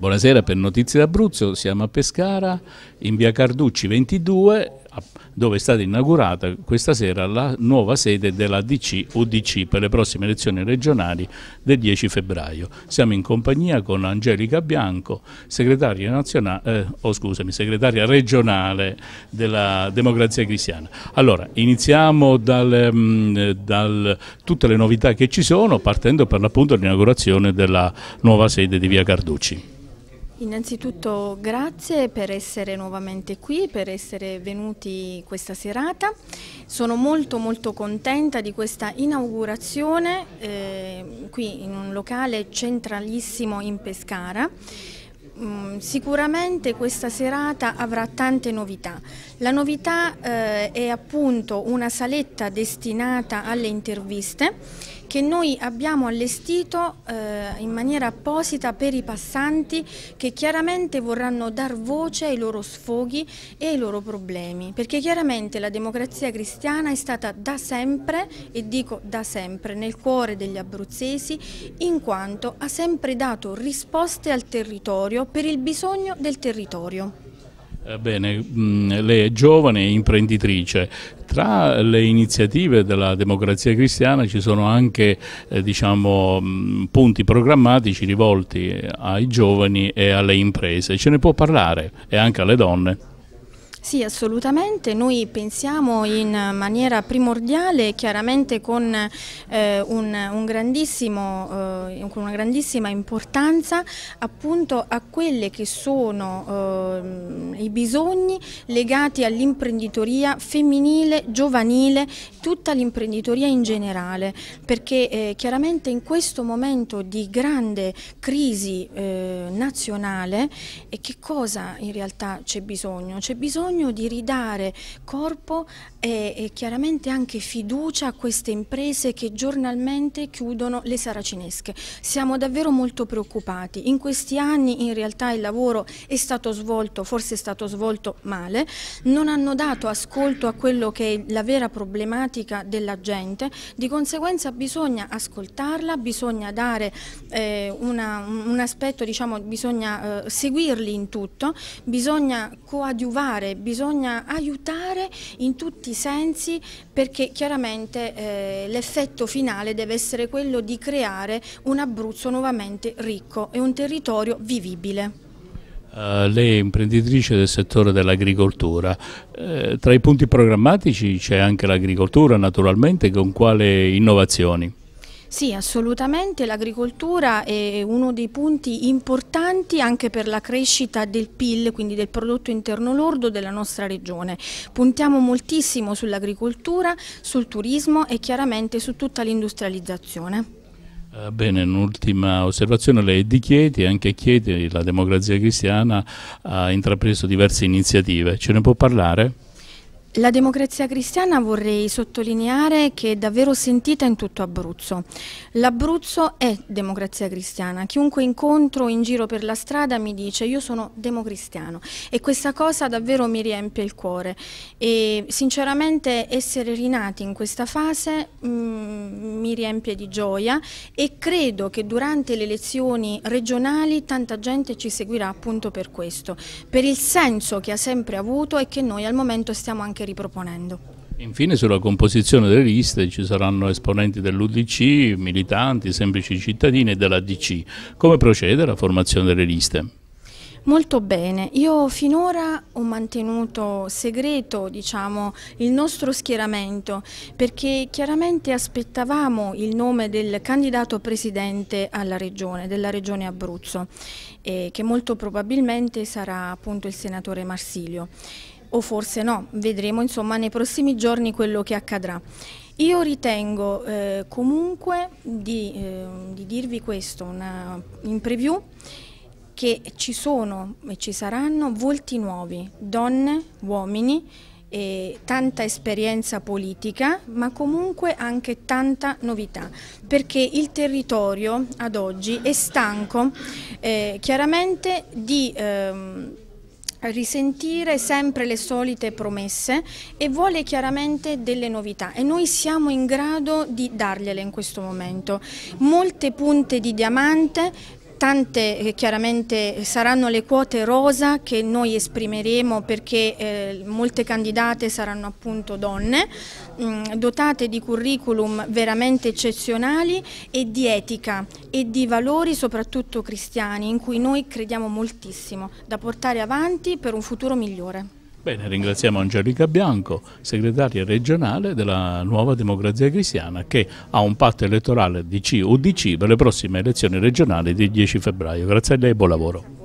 Buonasera per Notizie d'Abruzzo, siamo a Pescara, in via Carducci 22, dove è stata inaugurata questa sera la nuova sede della DC UDC per le prossime elezioni regionali del 10 febbraio. Siamo in compagnia con Angelica Bianco, segretaria, eh, oh, scusami, segretaria regionale della Democrazia Cristiana. Allora, iniziamo da mm, dal, tutte le novità che ci sono, partendo per l'appunto dall'inaugurazione della nuova sede di via Carducci. Innanzitutto grazie per essere nuovamente qui, per essere venuti questa serata. Sono molto molto contenta di questa inaugurazione eh, qui in un locale centralissimo in Pescara. Mm, sicuramente questa serata avrà tante novità. La novità eh, è appunto una saletta destinata alle interviste che noi abbiamo allestito eh, in maniera apposita per i passanti che chiaramente vorranno dar voce ai loro sfoghi e ai loro problemi, perché chiaramente la democrazia cristiana è stata da sempre, e dico da sempre, nel cuore degli abruzzesi, in quanto ha sempre dato risposte al territorio per il bisogno del territorio. Eh, bene, mm, lei è giovane e imprenditrice. Tra le iniziative della democrazia cristiana ci sono anche eh, diciamo, mm, punti programmatici rivolti ai giovani e alle imprese. Ce ne può parlare e anche alle donne? Sì, assolutamente. Noi pensiamo in maniera primordiale, chiaramente con, eh, un, un grandissimo, eh, con una grandissima importanza appunto a quelli che sono eh, i bisogni legati all'imprenditoria femminile, giovanile, tutta l'imprenditoria in generale, perché eh, chiaramente in questo momento di grande crisi eh, nazionale che cosa in realtà c'è bisogno? C'è bisogno bisogno di ridare corpo e, e chiaramente anche fiducia a queste imprese che giornalmente chiudono le saracinesche. Siamo davvero molto preoccupati. In questi anni in realtà il lavoro è stato svolto, forse è stato svolto male, non hanno dato ascolto a quello che è la vera problematica della gente, di conseguenza bisogna ascoltarla, bisogna dare eh, una, un aspetto, diciamo, bisogna eh, seguirli in tutto, bisogna coadiuvare bisogna aiutare in tutti i sensi perché chiaramente eh, l'effetto finale deve essere quello di creare un Abruzzo nuovamente ricco e un territorio vivibile. Uh, lei è imprenditrice del settore dell'agricoltura. Uh, tra i punti programmatici c'è anche l'agricoltura, naturalmente, con quale innovazioni? Sì, assolutamente, l'agricoltura è uno dei punti importanti anche per la crescita del PIL, quindi del prodotto interno lordo della nostra regione. Puntiamo moltissimo sull'agricoltura, sul turismo e chiaramente su tutta l'industrializzazione. Eh, bene, un'ultima osservazione, lei è di Chieti, anche a Chieti la democrazia cristiana ha intrapreso diverse iniziative, ce ne può parlare? La democrazia cristiana vorrei sottolineare che è davvero sentita in tutto Abruzzo. L'Abruzzo è democrazia cristiana. Chiunque incontro in giro per la strada mi dice io sono democristiano e questa cosa davvero mi riempie il cuore e sinceramente essere rinati in questa fase mh, mm, mi riempie di gioia e credo che durante le elezioni regionali tanta gente ci seguirà appunto per questo, per il senso che ha sempre avuto e che noi al momento stiamo anche anche riproponendo. Infine sulla composizione delle liste ci saranno esponenti dell'UDC, militanti, semplici cittadini e della DC. Come procede la formazione delle liste? Molto bene, io finora ho mantenuto segreto diciamo, il nostro schieramento perché chiaramente aspettavamo il nome del candidato presidente alla regione, della regione Abruzzo, eh, che molto probabilmente sarà appunto il senatore Marsilio o forse no, vedremo insomma nei prossimi giorni quello che accadrà. Io ritengo eh, comunque di, eh, di, dirvi questo una, in preview che ci sono e ci saranno volti nuovi, donne, uomini, eh, tanta esperienza politica ma comunque anche tanta novità perché il territorio ad oggi è stanco eh, chiaramente di... Ehm, risentire sempre le solite promesse e vuole chiaramente delle novità e noi siamo in grado di dargliele in questo momento. Molte punte di diamante Tante eh, chiaramente saranno le quote rosa che noi esprimeremo perché eh, molte candidate saranno appunto donne, mh, mm, dotate di curriculum veramente eccezionali e di etica e di valori soprattutto cristiani in cui noi crediamo moltissimo da portare avanti per un futuro migliore. Bene, ringraziamo Angelica Bianco, segretaria regionale della Nuova Democrazia Cristiana che ha un patto elettorale di CUDC per le prossime elezioni regionali del 10 febbraio. Grazie a lei e buon lavoro.